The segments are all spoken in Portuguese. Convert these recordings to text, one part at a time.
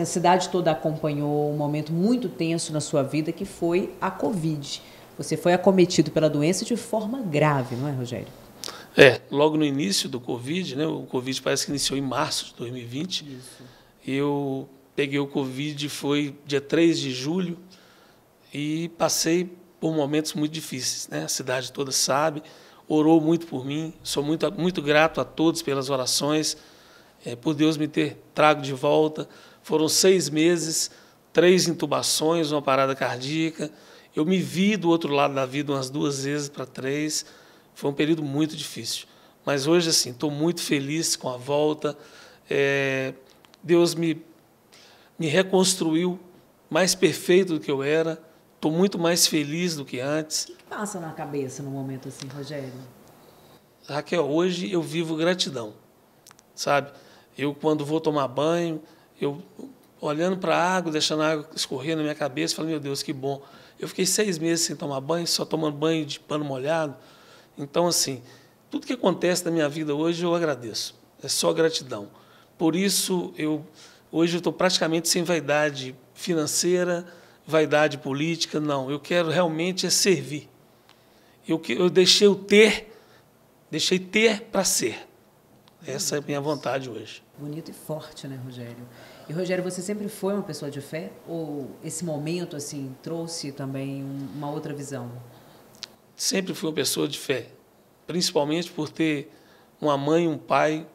A cidade toda acompanhou um momento muito tenso na sua vida, que foi a Covid. Você foi acometido pela doença de forma grave, não é, Rogério? É, logo no início do Covid, né? O Covid parece que iniciou em março de 2020. Isso. Eu peguei o Covid, foi dia 3 de julho, e passei por momentos muito difíceis, né? A cidade toda sabe, orou muito por mim, sou muito, muito grato a todos pelas orações, é, por Deus me ter trago de volta, foram seis meses, três intubações, uma parada cardíaca. Eu me vi do outro lado da vida umas duas vezes para três. Foi um período muito difícil. Mas hoje, assim, estou muito feliz com a volta. É, Deus me, me reconstruiu mais perfeito do que eu era. Estou muito mais feliz do que antes. O que, que passa na cabeça num momento assim, Rogério? Raquel, hoje eu vivo gratidão, sabe? Eu, quando vou tomar banho, eu olhando para a água, deixando a água escorrer na minha cabeça, falei, meu Deus, que bom. Eu fiquei seis meses sem tomar banho, só tomando banho de pano molhado. Então, assim, tudo que acontece na minha vida hoje eu agradeço. É só gratidão. Por isso, eu hoje eu estou praticamente sem vaidade financeira, vaidade política, não. Eu quero realmente é servir. Eu, eu deixei o ter, deixei ter para ser. Essa é a minha vontade hoje bonito e forte, né, Rogério? E Rogério, você sempre foi uma pessoa de fé ou esse momento assim trouxe também uma outra visão? Sempre fui uma pessoa de fé, principalmente por ter uma mãe, um pai,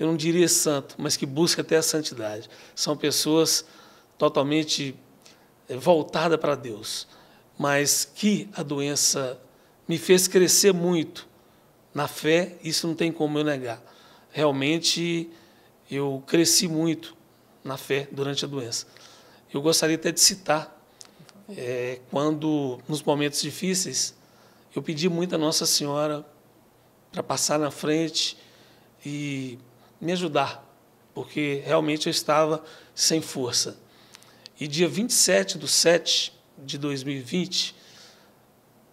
eu não diria santo, mas que busca até a santidade. São pessoas totalmente eh, voltadas para Deus, mas que a doença me fez crescer muito na fé, isso não tem como eu negar. Realmente eu cresci muito na fé durante a doença. Eu gostaria até de citar, é, quando, nos momentos difíceis, eu pedi muito a Nossa Senhora para passar na frente e me ajudar, porque realmente eu estava sem força. E dia 27 de 7 de 2020,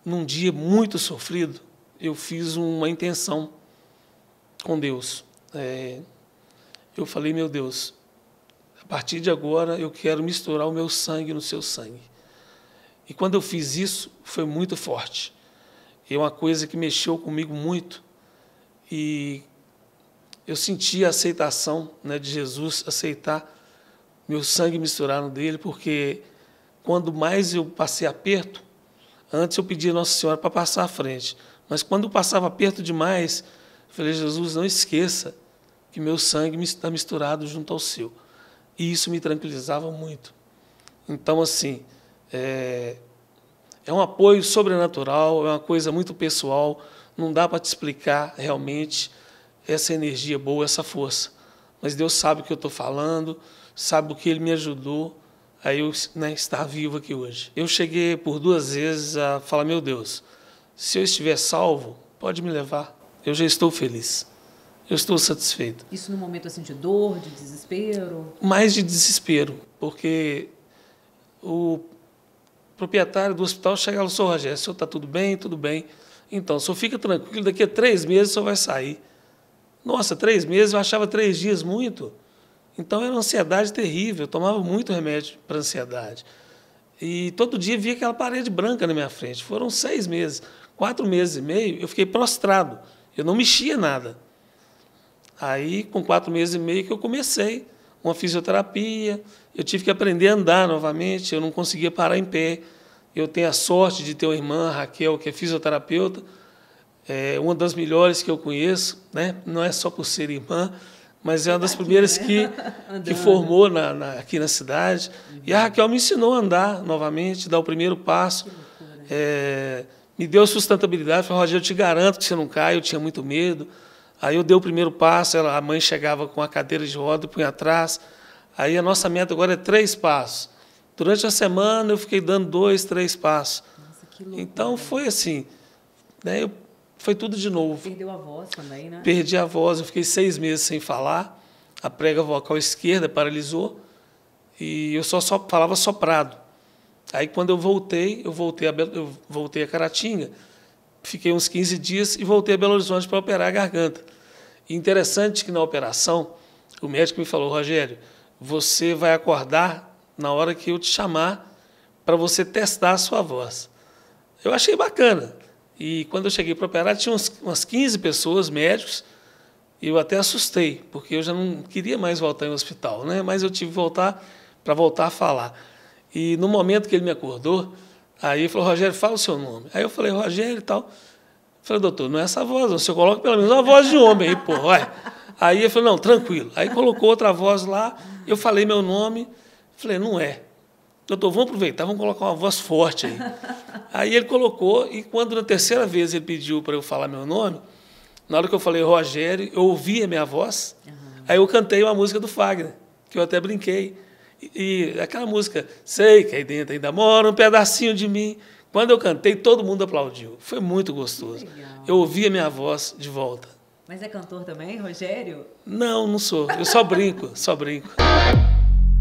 num dia muito sofrido, eu fiz uma intenção com Deus. É, eu falei, meu Deus, a partir de agora eu quero misturar o meu sangue no seu sangue. E quando eu fiz isso, foi muito forte. É uma coisa que mexeu comigo muito. E eu senti a aceitação né, de Jesus, aceitar meu sangue misturado no dele, porque quando mais eu passei aperto, antes eu pedi a Nossa Senhora para passar à frente, mas quando eu passava perto demais, eu falei, Jesus, não esqueça que meu sangue está misturado junto ao seu. E isso me tranquilizava muito. Então, assim, é, é um apoio sobrenatural, é uma coisa muito pessoal, não dá para te explicar realmente essa energia boa, essa força. Mas Deus sabe o que eu estou falando, sabe o que Ele me ajudou a eu né, estar vivo aqui hoje. Eu cheguei por duas vezes a falar: meu Deus, se eu estiver salvo, pode me levar, eu já estou feliz eu estou satisfeito. Isso num momento assim de dor, de desespero? Mais de desespero, porque o proprietário do hospital chega lá, senhor Rogério, o senhor está tudo bem? Tudo bem. Então, o senhor fica tranquilo, daqui a três meses o senhor vai sair. Nossa, três meses, eu achava três dias muito. Então era uma ansiedade terrível, eu tomava muito remédio para ansiedade. E todo dia via aquela parede branca na minha frente. Foram seis meses, quatro meses e meio, eu fiquei prostrado. Eu não mexia nada. Aí, com quatro meses e meio, que eu comecei uma fisioterapia. Eu tive que aprender a andar novamente, eu não conseguia parar em pé. Eu tenho a sorte de ter uma irmã, Raquel, que é fisioterapeuta, é uma das melhores que eu conheço, né? não é só por ser irmã, mas é uma das primeiras né? que, que formou na, na, aqui na cidade. E a uhum. Raquel me ensinou a andar novamente, dar o primeiro passo. É, me deu sustentabilidade, falou, Roger, eu te garanto que você não cai, eu tinha muito medo. Aí eu dei o primeiro passo, ela, a mãe chegava com a cadeira de roda e punha atrás. Aí a nossa meta agora é três passos. Durante a semana eu fiquei dando dois, três passos. Nossa, que louco, então foi assim, né? Eu, foi tudo de novo. Perdeu a voz também, né? Perdi a voz, eu fiquei seis meses sem falar. A prega vocal esquerda paralisou e eu só, só falava soprado. Aí quando eu voltei, eu voltei a, eu voltei a Caratinga fiquei uns 15 dias e voltei a Belo Horizonte para operar a garganta. E interessante que na operação, o médico me falou, Rogério, você vai acordar na hora que eu te chamar para você testar a sua voz. Eu achei bacana. E quando eu cheguei para operar, tinha uns, umas 15 pessoas, médicos, e eu até assustei, porque eu já não queria mais voltar em hospital, né? mas eu tive que voltar para voltar a falar. E no momento que ele me acordou, Aí ele falou, Rogério, fala o seu nome. Aí eu falei, Rogério e tal. Eu falei, doutor, não é essa voz, não. Você coloca pelo menos uma voz de homem aí, pô, Aí ele falou, não, tranquilo. Aí colocou outra voz lá, eu falei meu nome. Falei, não é. Doutor, vamos aproveitar, vamos colocar uma voz forte aí. Aí ele colocou, e quando na terceira vez ele pediu para eu falar meu nome, na hora que eu falei Rogério, eu ouvi a minha voz, uhum. aí eu cantei uma música do Fagner, que eu até brinquei. E, aquela música, sei que aí dentro ainda mora um pedacinho de mim. Quando eu cantei, todo mundo aplaudiu. Foi muito gostoso. Eu ouvi a minha voz de volta. Mas é cantor também, Rogério? Não, não sou. Eu só brinco, só brinco.